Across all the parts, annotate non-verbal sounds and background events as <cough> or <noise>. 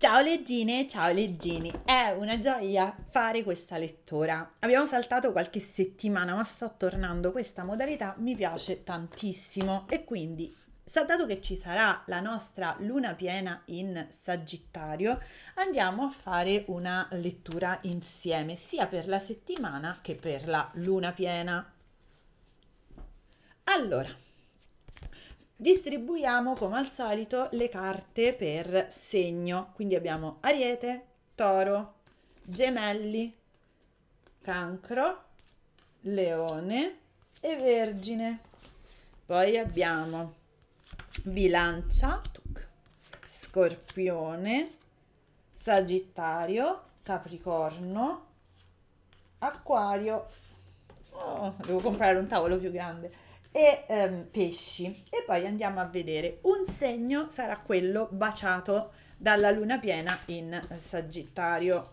Ciao leggine, ciao leggini, è una gioia fare questa lettura. Abbiamo saltato qualche settimana ma sto tornando, questa modalità mi piace tantissimo e quindi dato che ci sarà la nostra luna piena in Sagittario, andiamo a fare una lettura insieme sia per la settimana che per la luna piena. Allora, distribuiamo come al solito le carte per segno. Quindi abbiamo Ariete, Toro, Gemelli, Cancro, Leone e Vergine. Poi abbiamo Bilancia, Scorpione, Sagittario, Capricorno, Acquario. Oh, devo comprare un tavolo più grande e ehm, pesci e poi andiamo a vedere un segno sarà quello baciato dalla luna piena in sagittario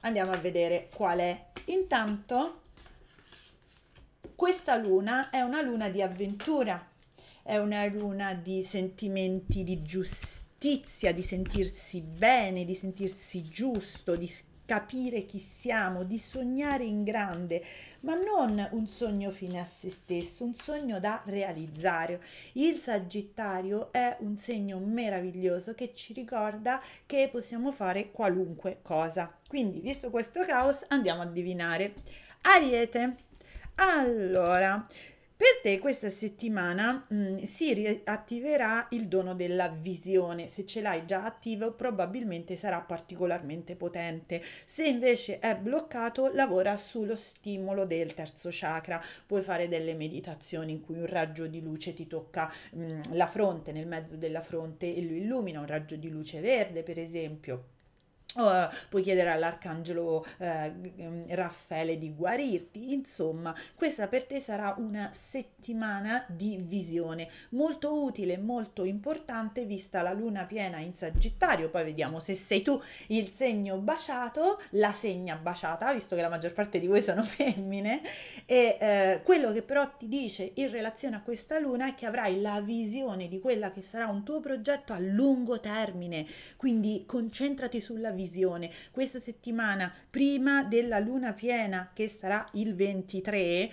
andiamo a vedere qual è intanto questa luna è una luna di avventura è una luna di sentimenti di giustizia di sentirsi bene di sentirsi giusto di capire chi siamo, di sognare in grande, ma non un sogno fine a se stesso, un sogno da realizzare. Il Sagittario è un segno meraviglioso che ci ricorda che possiamo fare qualunque cosa. Quindi, visto questo caos, andiamo a divinare. Ariete. Allora, per te questa settimana mh, mm, si riattiverà il dono della visione, se ce l'hai già attivo probabilmente sarà particolarmente potente, se invece è bloccato lavora sullo stimolo del terzo chakra, puoi fare delle meditazioni in cui un raggio di luce ti tocca mh, mm, la fronte, nel mezzo della fronte e lo illumina, un raggio di luce verde per esempio. Uh, puoi chiedere all'arcangelo uh, Raffaele di guarirti, insomma, questa per te sarà una settimana di visione molto utile, molto importante vista la luna piena in Sagittario. Poi vediamo se sei tu il segno baciato, la segna baciata, visto che la maggior parte di voi sono <laughs> femmine. E uh, quello che però ti dice in relazione a questa luna è che avrai la visione di quella che sarà un tuo progetto a lungo termine, quindi concentrati sulla visione visione questa settimana prima della luna piena che sarà il 23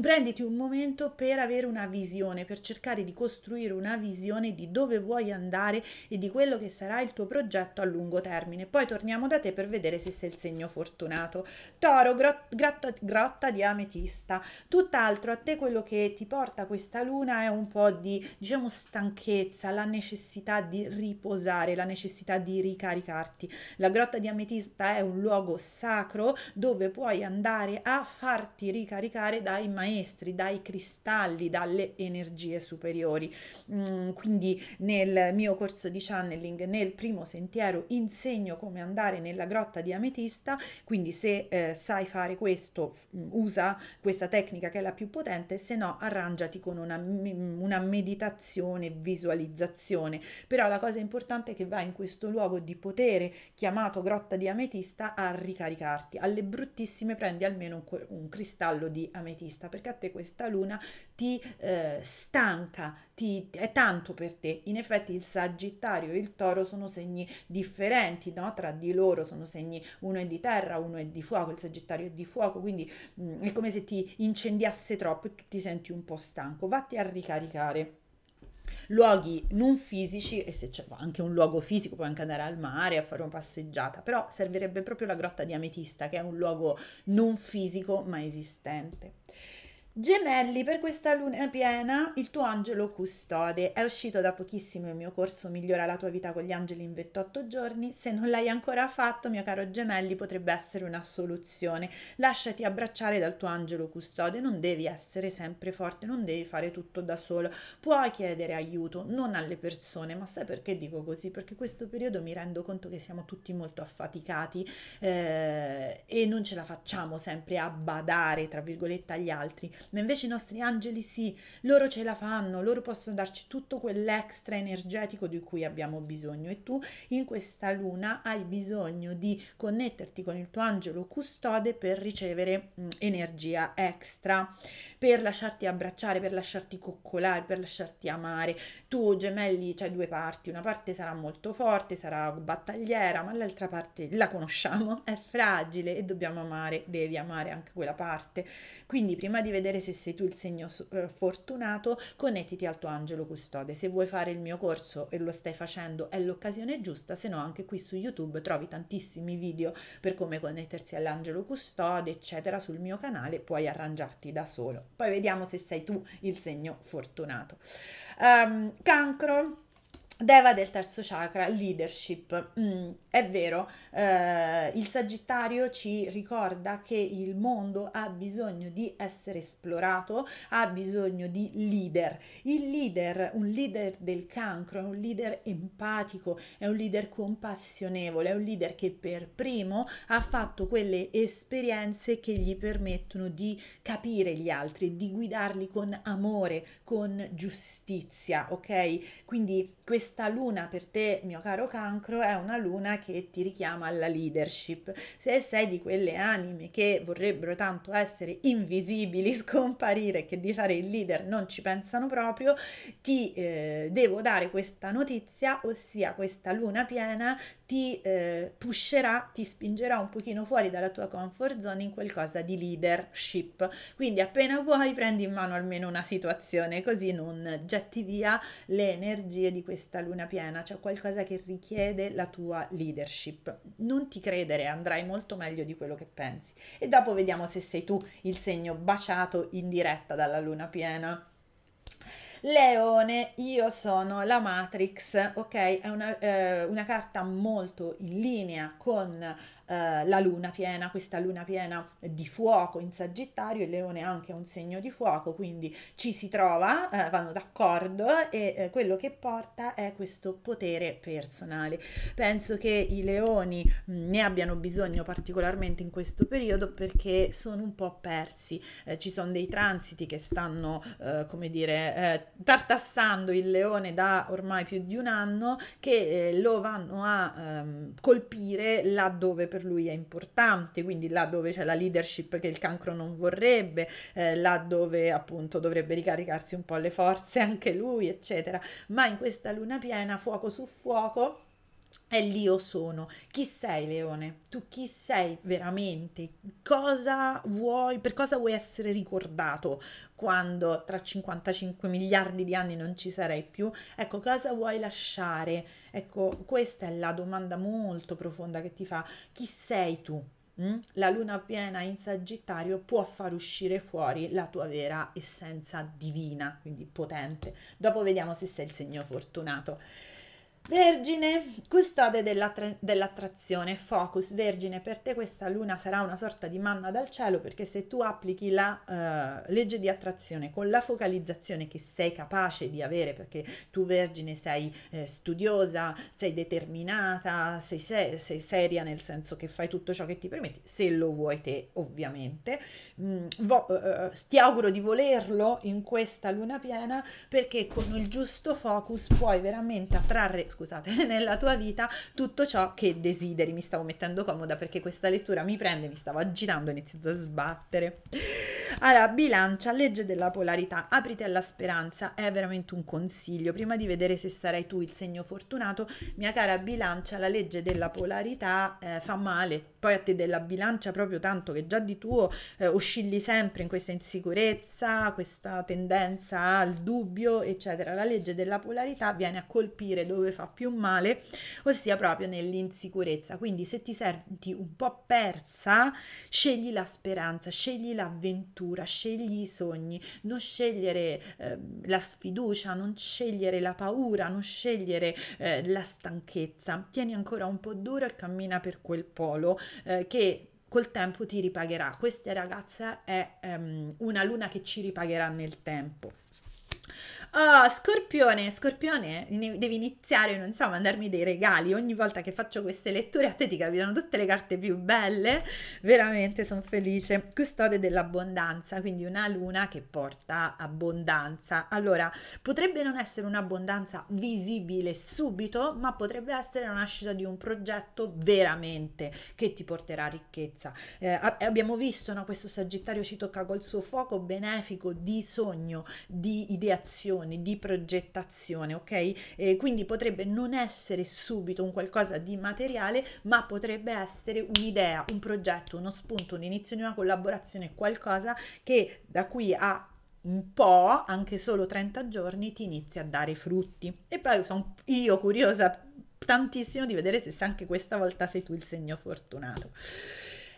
prenditi un momento per avere una visione, per cercare di costruire una visione di dove vuoi andare e di quello che sarà il tuo progetto a lungo termine. Poi torniamo da te per vedere se sei il segno fortunato. Toro, grotta, grotta di ametista. Tutt'altro a te quello che ti porta questa luna è un po' di, diciamo, stanchezza, la necessità di riposare, la necessità di ricaricarti. La grotta di ametista è un luogo sacro dove puoi andare a farti ricaricare da immagini maestri, dai cristalli, dalle energie superiori. Mm, quindi nel mio corso di channeling, nel primo sentiero, insegno come andare nella grotta di Ametista, quindi se eh, sai fare questo, mm, usa questa tecnica che è la più potente, se no arrangiati con una, una meditazione, visualizzazione. Però la cosa importante è che vai in questo luogo di potere chiamato grotta di Ametista a ricaricarti. Alle bruttissime prendi almeno un, un cristallo di ametista perché a te questa luna ti eh, stanca, ti, è tanto per te. In effetti il Sagittario e il Toro sono segni differenti no? tra di loro, sono segni uno è di terra, uno è di fuoco, il Sagittario è di fuoco, quindi mh, mm, è come se ti incendiasse troppo e tu ti senti un po' stanco, vatti a ricaricare luoghi non fisici e se c'è anche un luogo fisico puoi anche andare al mare a fare una passeggiata però servirebbe proprio la grotta di ametista che è un luogo non fisico ma esistente Gemelli, per questa luna piena, il tuo angelo custode è uscito da pochissimo il mio corso Migliora la tua vita con gli angeli in 28 giorni. Se non l'hai ancora fatto, mio caro Gemelli, potrebbe essere una soluzione. Lasciati abbracciare dal tuo angelo custode, non devi essere sempre forte, non devi fare tutto da solo. Puoi chiedere aiuto, non alle persone, ma sai perché dico così? Perché questo periodo mi rendo conto che siamo tutti molto affaticati eh, e non ce la facciamo sempre a badare, tra virgolette, agli altri ma invece i nostri angeli sì, loro ce la fanno, loro possono darci tutto quell'extra energetico di cui abbiamo bisogno e tu in questa luna hai bisogno di connetterti con il tuo angelo custode per ricevere mh, mm, energia extra, per lasciarti abbracciare, per lasciarti coccolare, per lasciarti amare. Tu gemelli c'hai due parti, una parte sarà molto forte, sarà battagliera, ma l'altra parte la conosciamo, è fragile e dobbiamo amare, devi amare anche quella parte. Quindi prima di vedere vedere se sei tu il segno eh, fortunato, connettiti al tuo angelo custode. Se vuoi fare il mio corso e lo stai facendo è l'occasione giusta, se no anche qui su YouTube trovi tantissimi video per come connettersi all'angelo custode, eccetera, sul mio canale puoi arrangiarti da solo. Poi vediamo se sei tu il segno fortunato. Um, cancro Deva del terzo chakra, leadership. Mm, è vero, eh, il Sagittario ci ricorda che il mondo ha bisogno di essere esplorato, ha bisogno di leader. Il leader, un leader del cancro, è un leader empatico, è un leader compassionevole, è un leader che per primo ha fatto quelle esperienze che gli permettono di capire gli altri, di guidarli con amore, con giustizia, ok? Quindi questo questa luna per te, mio caro cancro, è una luna che ti richiama alla leadership. Se sei di quelle anime che vorrebbero tanto essere invisibili, <laughs> scomparire, che di fare il leader non ci pensano proprio, ti eh, devo dare questa notizia, ossia questa luna piena ti eh, pusherà, ti spingerà un pochino fuori dalla tua comfort zone in qualcosa di leadership. Quindi appena vuoi prendi in mano almeno una situazione, così non getti via le energie di questa luna piena, c'è qualcosa che richiede la tua leadership. Non ti credere, andrai molto meglio di quello che pensi. E dopo vediamo se sei tu il segno baciato in diretta dalla luna piena. Leone, io sono la Matrix, ok? È una, eh, una carta molto in linea con eh, la luna piena, questa luna piena di fuoco in Sagittario, il leone è anche un segno di fuoco, quindi ci si trova, eh, vanno d'accordo e eh, quello che porta è questo potere personale. Penso che i leoni mh, mm, ne abbiano bisogno particolarmente in questo periodo perché sono un po' persi, eh, ci sono dei transiti che stanno, eh, come dire, tartassando il leone da ormai più di un anno che lo vanno a ehm, colpire laddove per per lui è importante, quindi là dove c'è la leadership che il cancro non vorrebbe, eh, là dove appunto dovrebbe ricaricarsi un po' le forze <laughs> anche lui, eccetera. Ma in questa luna piena, fuoco su fuoco, è l'io sono. Chi sei leone? Tu chi sei veramente? Cosa vuoi, per cosa vuoi essere ricordato quando tra 55 miliardi di anni non ci sarai più? Ecco, cosa vuoi lasciare? Ecco, questa è la domanda molto profonda che ti fa. Chi sei tu? Mm? La luna piena in Sagittario può far uscire fuori la tua vera essenza divina, quindi potente. Dopo vediamo se sei il segno fortunato. Vergine, custode dell'attrazione, focus, Vergine, per te questa luna sarà una sorta di manna dal cielo perché se tu applichi la uh, legge di attrazione con la focalizzazione che sei capace di avere, perché tu Vergine sei eh, studiosa, sei determinata, sei, sei, sei, seria nel senso che fai tutto ciò che ti permetti, se lo vuoi te ovviamente, mm, vo, uh, ti auguro di volerlo in questa luna piena perché con il giusto focus puoi veramente attrarre scusate, <laughs> nella tua vita tutto ciò che desideri. Mi stavo mettendo comoda perché questa lettura mi prende, mi stavo agitando, iniziando a sbattere. Allora, bilancia, legge della polarità, apriti alla speranza, è veramente un consiglio. Prima di vedere se sarai tu il segno fortunato, mia cara bilancia, la legge della polarità eh, fa male. Poi a te della bilancia proprio tanto che già di tuo eh, oscilli sempre in questa insicurezza, questa tendenza al dubbio, eccetera. La legge della polarità viene a colpire dove fa fa più male, ossia proprio nell'insicurezza. Quindi se ti senti un po' persa, scegli la speranza, scegli l'avventura, scegli i sogni, non scegliere eh, la sfiducia, non scegliere la paura, non scegliere eh, la stanchezza. Tieni ancora un po' duro e cammina per quel polo eh, che col tempo ti ripagherà. Questa ragazza è um, una luna che ci ripagherà nel tempo. Oh, Scorpione, Scorpione, devi iniziare, non so, a mandarmi dei regali. Ogni volta che faccio queste letture a te ti capitano tutte le carte più belle. Veramente sono felice. Custode dell'abbondanza, quindi una luna che porta abbondanza. Allora, potrebbe non essere un'abbondanza visibile subito, ma potrebbe essere la nascita di un progetto veramente che ti porterà ricchezza. Eh, abbiamo visto, no, questo Sagittario ci tocca col suo fuoco benefico di sogno, di ideazione costruzione, di progettazione, ok? E eh, quindi potrebbe non essere subito un qualcosa di materiale, ma potrebbe essere un'idea, un progetto, uno spunto, un inizio di una collaborazione, qualcosa che da qui a un po', anche solo 30 giorni, ti inizia a dare frutti. E poi sono io curiosa tantissimo di vedere se anche questa volta sei tu il segno fortunato.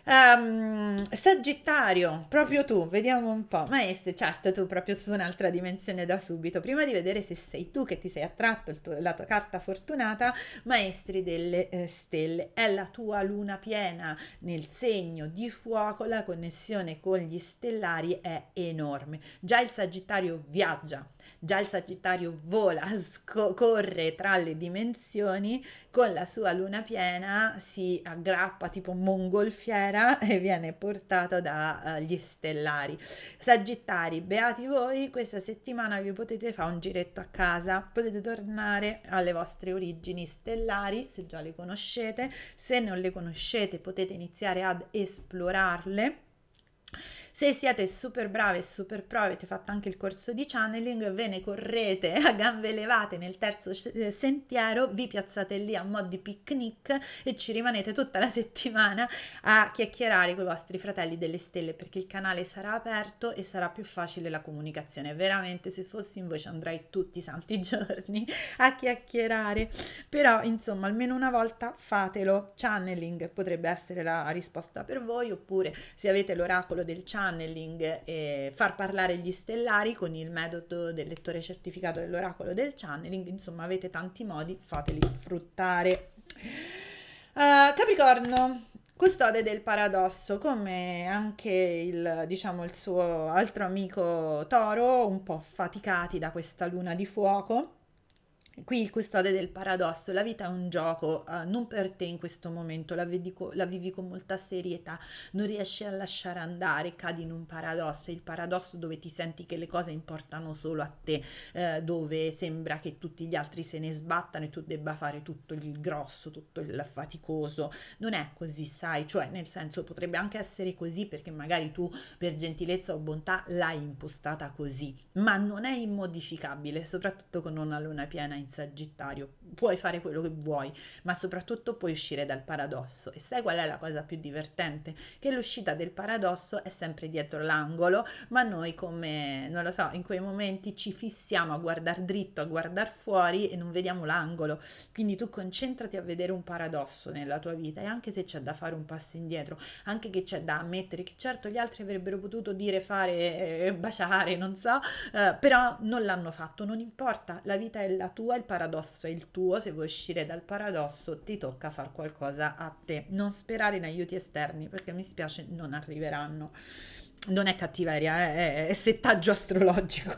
Um, sagittario, proprio tu, vediamo un po'. Maestro, certo, tu proprio su un'altra dimensione da subito. Prima di vedere se sei tu che ti sei attratto tuo, la tua carta fortunata, maestri delle eh, stelle, è la tua luna piena nel segno di fuoco, la connessione con gli stellari è enorme. Già il sagittario viaggia, Già il Sagittario vola, <laughs> sco- corre tra le dimensioni, con la sua luna piena si aggrappa tipo mongolfiera <laughs> e viene portato dagli eh, uh, stellari. Sagittari, beati voi, questa settimana vi potete fare un giretto a casa, potete tornare alle vostre origini stellari, se già le conoscete, se non le conoscete potete iniziare ad esplorarle. Se siete super bravi e super pro, avete fatto anche il corso di channeling, ve ne correte a gambe levate nel terzo eh, sentiero, vi piazzate lì a mo' di picnic e ci rimanete tutta la <laughs> settimana a chiacchierare con i vostri fratelli delle stelle perché il canale sarà aperto e sarà più facile la comunicazione. Veramente, se fossi in voce andrei tutti i santi <laughs> giorni a chiacchierare. Però, insomma, almeno una volta fatelo. Channeling potrebbe essere la risposta per voi, oppure se avete l'oracolo del channeling channeling e far parlare gli stellari con il metodo del lettore certificato dell'oracolo del channeling, insomma avete tanti modi, fateli fruttare. Uh, Capricorno, custode del paradosso, come anche il, diciamo, il suo altro amico Toro, un po' faticati da questa luna di fuoco Qui il custode del paradosso, la vita è un gioco, uh, non per te in questo momento, la, vedico, la, vivi con molta serietà, non riesci a lasciare andare, cadi in un paradosso, il paradosso dove ti senti che le cose importano solo a te, eh, dove sembra che tutti gli altri se ne sbattano e tu debba fare tutto il grosso, tutto il faticoso, non è così, sai, cioè nel senso potrebbe anche essere così perché magari tu per gentilezza o bontà l'hai impostata così, ma non è immodificabile, soprattutto con una luna piena in in Sagittario, puoi fare quello che vuoi, ma soprattutto puoi uscire dal paradosso. E sai qual è la cosa più divertente? Che l'uscita del paradosso è sempre dietro l'angolo, ma noi come, non lo so, in quei momenti ci fissiamo a guardare dritto, a guardare fuori e non vediamo l'angolo. Quindi tu concentrati a vedere un paradosso nella tua vita e anche se c'è da fare un passo indietro, anche che c'è da ammettere che certo gli altri avrebbero potuto dire fare eh, baciare, non so, eh, però non l'hanno fatto, non importa, la vita è la tua il paradosso è il tuo, se vuoi uscire dal paradosso ti tocca fare qualcosa a te. Non sperare in aiuti esterni perché mi spiace non arriveranno. Non è cattiveria, eh, è, è settaggio astrologico.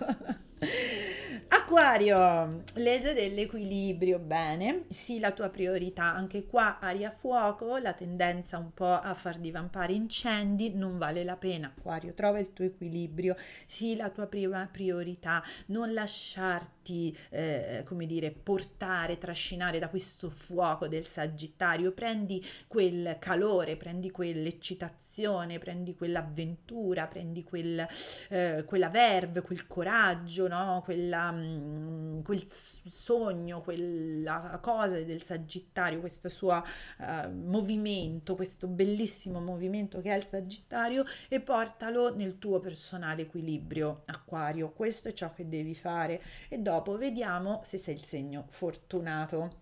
<laughs> Acquario, legge dell'equilibrio, bene, sì la tua priorità, anche qua aria fuoco, la tendenza un po' a far divampare incendi, non vale la pena, Acquario, trova il tuo equilibrio, sì la tua prima priorità, non lasciarti fatti, eh, come dire, portare, trascinare da questo fuoco del Sagittario, prendi quel calore, prendi quell'eccitazione, prendi quell'avventura, prendi quel, eh, quella verve, quel coraggio, no? quella, mh, mm, quel sogno, quella cosa del Sagittario, questo suo uh, movimento, questo bellissimo movimento che è il Sagittario e portalo nel tuo personale equilibrio acquario. Questo è ciò che devi fare e dopo dopo vediamo se sei il segno fortunato.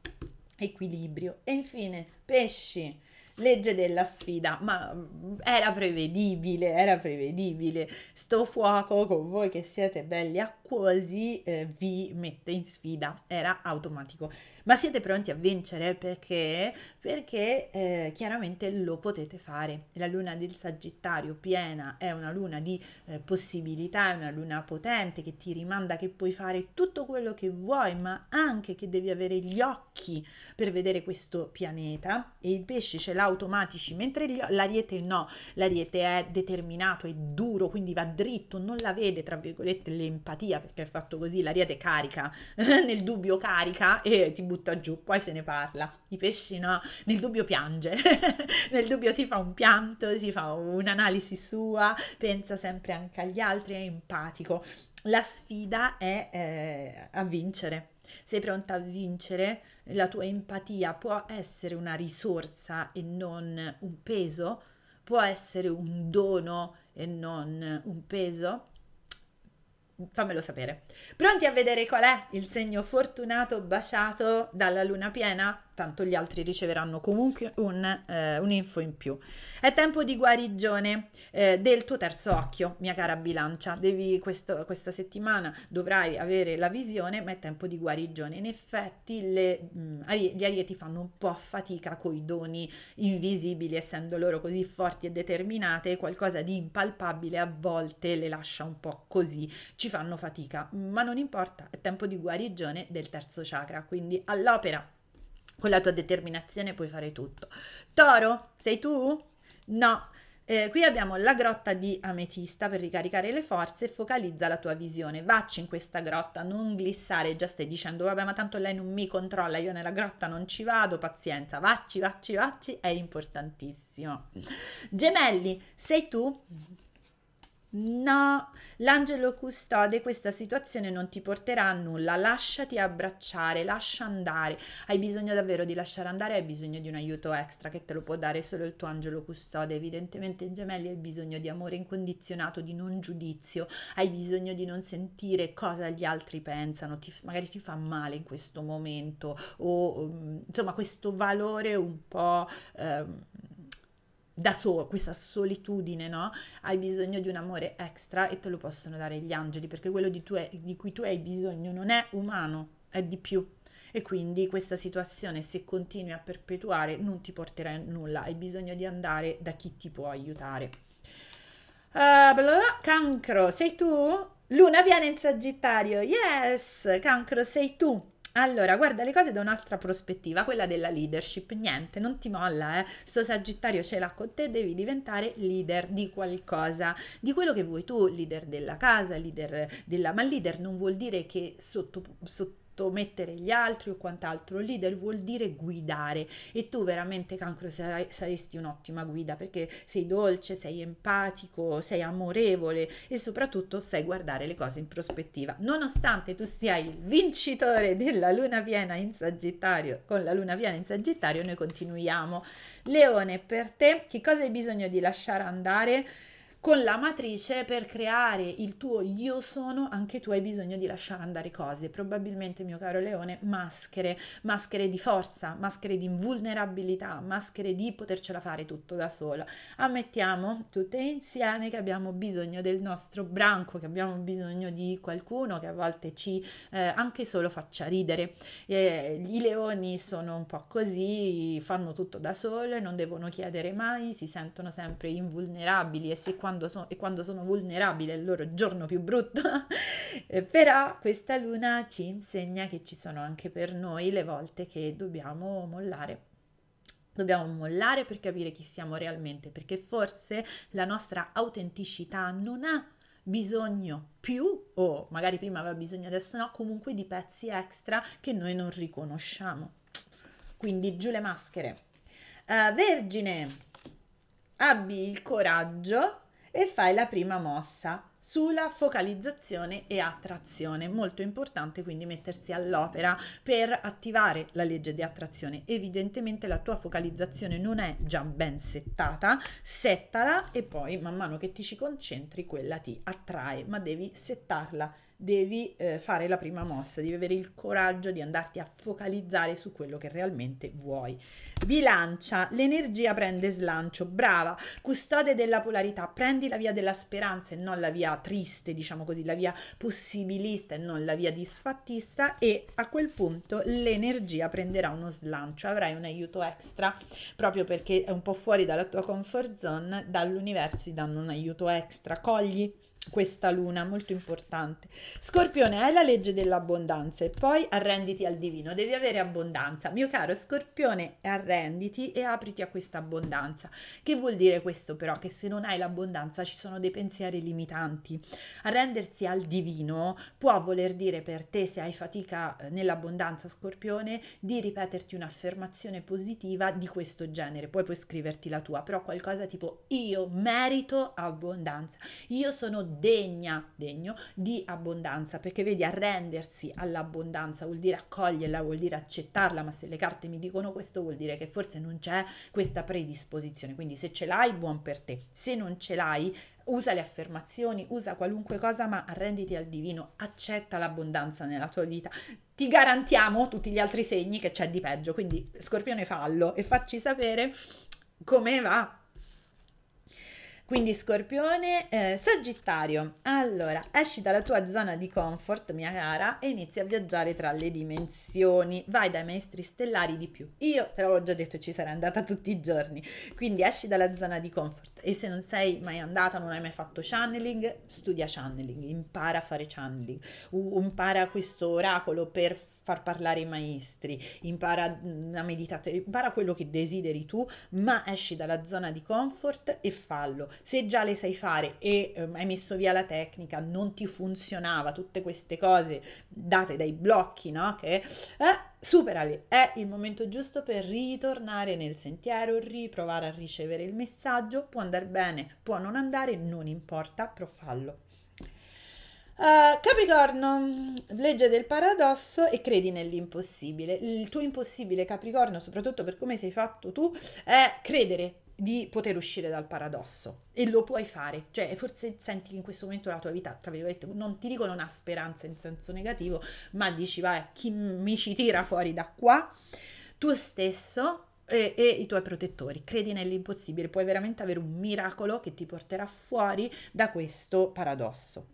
Equilibrio. E infine, pesci legge della sfida, ma mm, era prevedibile, era prevedibile. Sto fuoco con voi che siete belli acquosi eh, vi mette in sfida, era automatico. Ma siete pronti a vincere perché? Perché eh, chiaramente lo potete fare. La luna del Sagittario piena è una luna di eh, possibilità, è una luna potente che ti rimanda che puoi fare tutto quello che vuoi, ma anche che devi avere gli occhi per vedere questo pianeta e il pesce ce l'ha automatici, mentre gli, l'ariete no, l'ariete è determinato, è duro, quindi va dritto, non la vede, tra virgolette, l'empatia, perché è fatto così, l'ariete carica, <laughs> nel dubbio carica e ti butta giù, poi se ne parla. I pesci no, nel dubbio piange, <laughs> nel dubbio si fa un pianto, si fa un'analisi sua, pensa sempre anche agli altri, è empatico. La sfida è eh, a vincere sei pronta a vincere? La tua empatia può essere una risorsa e non un peso? Può essere un dono e non un peso? fammelo sapere. Pronti a vedere qual è il segno fortunato baciato dalla luna piena? tanto gli altri riceveranno comunque un, eh, un'info in più. È tempo di guarigione eh, del tuo terzo occhio, mia cara bilancia. Devi questo, questa settimana dovrai avere la visione, ma è tempo di guarigione. In effetti le, mh, mm, gli arieti fanno un po' fatica con i doni invisibili, essendo loro così forti e determinate, qualcosa di impalpabile a volte le lascia un po' così, ci fanno fatica, ma non importa, è tempo di guarigione del terzo chakra, quindi all'opera! Con la tua determinazione puoi fare tutto. Toro, sei tu? No. Eh, qui abbiamo la grotta di ametista per ricaricare le forze, focalizza la tua visione, vacci in questa grotta, non glissare, già stai dicendo vabbè ma tanto lei non mi controlla, io nella grotta non ci vado, pazienza, vacci, vacci, vacci, è importantissimo. Gemelli, sei tu? No, l'angelo custode, questa situazione non ti porterà a nulla, lasciati abbracciare, lascia andare, hai bisogno davvero di lasciare andare, hai bisogno di un aiuto extra che te lo può dare solo il tuo angelo custode, evidentemente in gemelli hai bisogno di amore incondizionato, di non giudizio, hai bisogno di non sentire cosa gli altri pensano, ti, magari ti fa male in questo momento o um, insomma questo valore un po'... Um, da solo, questa solitudine, no? Hai bisogno di un amore extra e te lo possono dare gli angeli, perché quello di, tu di cui tu hai bisogno non è umano, è di più. E quindi questa situazione, se continui a perpetuare, non ti porterà a nulla, hai bisogno di andare da chi ti può aiutare. Uh, bla cancro, sei tu? Luna viene in Sagittario, yes, cancro sei tu. Allora, guarda le cose da un'altra prospettiva, quella della leadership. Niente, non ti molla, eh. Sto Sagittario ce l'ha con te, devi diventare leader di qualcosa, di quello che vuoi tu, leader della casa, leader della... ma leader non vuol dire che sotto, sotto rispetto, mettere gli altri o quant'altro. Leader vuol dire guidare e tu veramente cancro sarai, saresti un'ottima guida perché sei dolce, sei empatico, sei amorevole e soprattutto sai guardare le cose in prospettiva. Nonostante tu sia il vincitore della luna piena in Sagittario, con la luna piena in Sagittario noi continuiamo. Leone, per te che cosa hai bisogno di lasciare andare? con la matrice per creare il tuo io sono, anche tu hai bisogno di lasciare andare cose, probabilmente mio caro leone, maschere, maschere di forza, maschere di invulnerabilità, maschere di potercela fare tutto da sola. Ammettiamo tutte insieme che abbiamo bisogno del nostro branco, che abbiamo bisogno di qualcuno che a volte ci eh, anche solo faccia ridere. Eh, I leoni sono un po' così, fanno tutto da sole, non devono chiedere mai, si sentono sempre invulnerabili e se quando quando sono, e quando sono vulnerabile, il loro giorno più brutto, <laughs> eh, però questa luna ci insegna che ci sono anche per noi le volte che dobbiamo mollare. Dobbiamo mollare per capire chi siamo realmente, perché forse la nostra autenticità non ha bisogno più, o magari prima aveva bisogno, adesso no, comunque di pezzi extra che noi non riconosciamo. Quindi giù le maschere. Uh, vergine, abbi il coraggio e fai la prima mossa sulla focalizzazione e attrazione, molto importante quindi mettersi all'opera per attivare la legge di attrazione. Evidentemente la tua focalizzazione non è già ben settata, settala e poi man mano che ti ci concentri quella ti attrae, ma devi settarla devi eh, fare la prima mossa, devi avere il coraggio di andarti a focalizzare su quello che realmente vuoi. Bilancia, l'energia prende slancio, brava, custode della polarità, prendi la via della speranza e non la via triste, diciamo così, la via possibilista e non la via disfattista e a quel punto l'energia prenderà uno slancio, avrai un aiuto extra proprio perché è un po' fuori dalla tua comfort zone, dall'universo ti danno un aiuto extra, cogli questa luna, molto importante. Scorpione, hai la legge dell'abbondanza e poi arrenditi al divino, devi avere abbondanza. Mio caro Scorpione, arrenditi e apriti a questa abbondanza. Che vuol dire questo però? Che se non hai l'abbondanza ci sono dei pensieri limitanti. Arrendersi al divino può voler dire per te, se hai fatica eh, nell'abbondanza Scorpione, di ripeterti un'affermazione positiva di questo genere. Poi puoi scriverti la tua, però qualcosa tipo io merito abbondanza, io sono degna, degno di abbondanza, perché vedi arrendersi all'abbondanza vuol dire accoglierla, vuol dire accettarla, ma se le carte mi dicono questo vuol dire che forse non c'è questa predisposizione, quindi se ce l'hai buon per te, se non ce l'hai usa le affermazioni, usa qualunque cosa, ma arrenditi al divino, accetta l'abbondanza nella tua vita. Ti garantiamo tutti gli altri segni che c'è di peggio, quindi Scorpione fallo e facci sapere come va quindi scorpione, eh, sagittario, allora esci dalla tua zona di comfort, mia cara, e inizi a viaggiare tra le dimensioni, vai dai maestri stellari di più. Io te l'avevo già detto, ci sarei andata tutti i giorni, quindi esci dalla zona di comfort e se non sei mai andata, non hai mai fatto channeling, studia channeling, impara a fare channeling, impara questo oracolo per far parlare i maestri, impara mm, a meditare, impara quello che desideri tu, ma esci dalla zona di comfort e fallo. Se già le sai fare e ehm, hai messo via la tecnica, non ti funzionava, tutte queste cose date dai blocchi, no? Che, eh, superali, è il momento giusto per ritornare nel sentiero, riprovare a ricevere il messaggio, può andare bene, può non andare, non importa, però fallo. Uh, Capricorno, legge del paradosso e credi nell'impossibile. Il tuo impossibile, Capricorno, soprattutto per come sei fatto tu, è credere di poter uscire dal paradosso e lo puoi fare, cioè forse senti che in questo momento la tua vita, tra virgolette, non ti dico una speranza in senso negativo, ma dici vai, chi mi ci tira fuori da qua? Tu stesso e, e, i tuoi protettori. Credi nell'impossibile, puoi veramente avere un miracolo che ti porterà fuori da questo paradosso.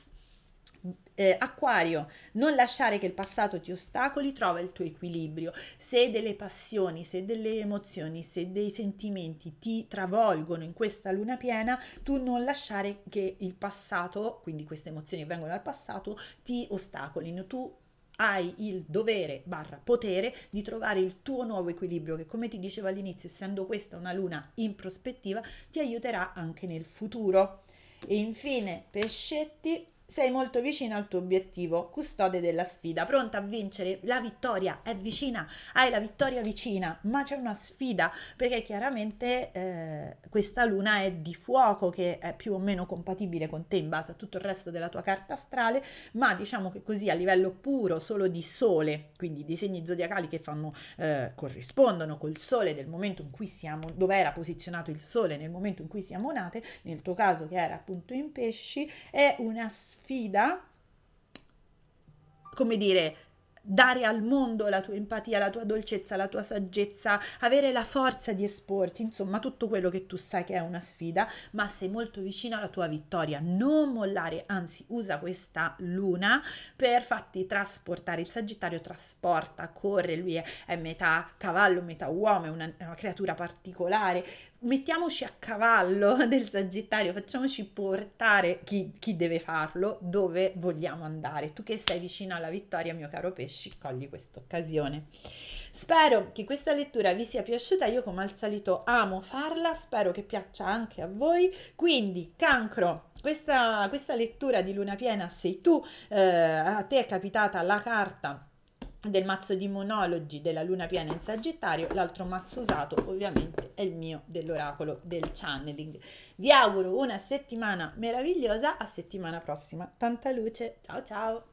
Eh, acquario, non lasciare che il passato ti ostacoli, trova il tuo equilibrio. Se delle passioni, se delle emozioni, se dei sentimenti ti travolgono in questa luna piena, tu non lasciare che il passato, quindi queste emozioni che vengono dal passato, ti ostacolino. Tu hai il dovere barra potere di trovare il tuo nuovo equilibrio che come ti dicevo all'inizio essendo questa una luna in prospettiva ti aiuterà anche nel futuro e infine pescetti sei molto vicino al tuo obiettivo, custode della sfida, pronta a vincere, la vittoria è vicina, hai la vittoria vicina, ma c'è una sfida perché chiaramente eh, questa luna è di fuoco che è più o meno compatibile con te in base a tutto il resto della tua carta astrale, ma diciamo che così a livello puro solo di sole, quindi dei segni zodiacali che fanno, eh, corrispondono col sole del momento in cui siamo, dove era posizionato il sole nel momento in cui siamo nate, nel tuo caso che era appunto in pesci, è una sfida sfida, come dire, dare al mondo la tua empatia, la tua dolcezza, la tua saggezza, avere la forza di esporti, insomma tutto quello che tu sai che è una sfida, ma sei molto vicino alla tua vittoria. Non mollare, anzi usa questa luna per farti trasportare. Il Sagittario trasporta, corre, lui è, è metà cavallo, metà uomo, è una, è una creatura particolare, mettiamoci a cavallo <laughs> del Sagittario, facciamoci portare chi, chi, deve farlo dove vogliamo andare. Tu che sei vicino alla vittoria, mio caro pesce, pesci, cogli questa occasione. Spero che questa lettura vi sia piaciuta, io come al solito amo farla, spero che piaccia anche a voi. Quindi, cancro, questa, questa lettura di Luna Piena sei tu, eh, a te è capitata la carta del mazzo di monologi della luna piena in sagittario l'altro mazzo usato ovviamente è il mio dell'oracolo del channeling vi auguro una settimana meravigliosa a settimana prossima tanta luce ciao ciao